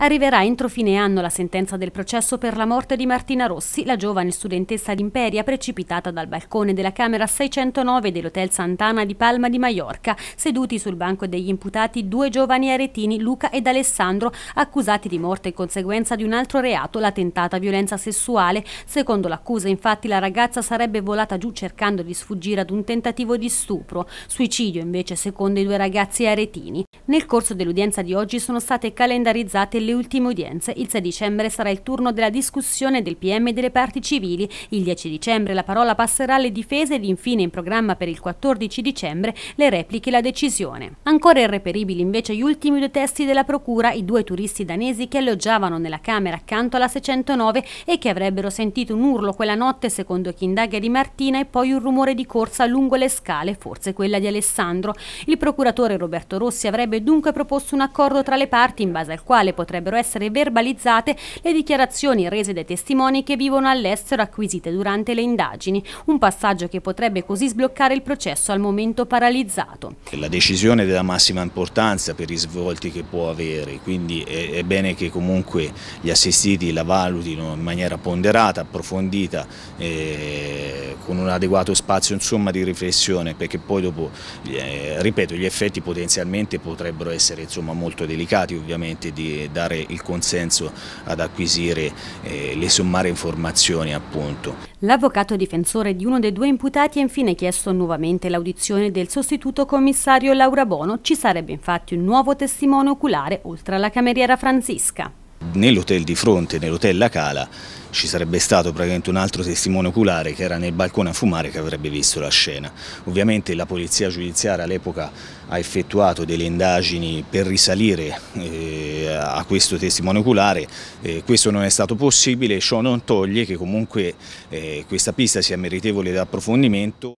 Arriverà entro fine anno la sentenza del processo per la morte di Martina Rossi, la giovane studentessa d'imperia precipitata dal balcone della Camera 609 dell'Hotel Sant'Ana di Palma di Maiorca, seduti sul banco degli imputati due giovani aretini, Luca ed Alessandro, accusati di morte in conseguenza di un altro reato, la tentata violenza sessuale. Secondo l'accusa, infatti, la ragazza sarebbe volata giù cercando di sfuggire ad un tentativo di stupro, suicidio invece secondo i due ragazzi aretini. Nel corso dell'udienza di oggi sono state calendarizzate le delle ultime udienze. Il 6 dicembre sarà il turno della discussione del PM e delle parti civili. Il 10 dicembre la parola passerà alle difese ed infine in programma per il 14 dicembre le repliche e la decisione. Ancora irreperibili invece gli ultimi due testi della procura, i due turisti danesi che alloggiavano nella camera accanto alla 609 e che avrebbero sentito un urlo quella notte secondo chi indaga di Martina e poi un rumore di corsa lungo le scale, forse quella di Alessandro. Il procuratore Roberto Rossi avrebbe dunque proposto un accordo tra le parti in base al quale potrebbe potrebbero essere verbalizzate le dichiarazioni rese dai testimoni che vivono all'estero acquisite durante le indagini, un passaggio che potrebbe così sbloccare il processo al momento paralizzato. La decisione è della massima importanza per i svolti che può avere, quindi è bene che comunque gli assistiti la valutino in maniera ponderata, approfondita, eh, con un adeguato spazio insomma, di riflessione perché poi dopo, eh, ripeto, gli effetti potenzialmente potrebbero essere insomma, molto delicati ovviamente di dare il consenso ad acquisire eh, le sommare informazioni appunto. L'avvocato difensore di uno dei due imputati ha infine chiesto nuovamente l'audizione del sostituto commissario Laura Bono, ci sarebbe infatti un nuovo testimone oculare oltre alla cameriera Franziska. Nell'hotel di fronte, nell'hotel La Cala, ci sarebbe stato praticamente un altro testimone oculare che era nel balcone a fumare che avrebbe visto la scena. Ovviamente la polizia giudiziaria all'epoca ha effettuato delle indagini per risalire eh, a questo testimone oculare, eh, questo non è stato possibile, ciò non toglie che comunque eh, questa pista sia meritevole di approfondimento.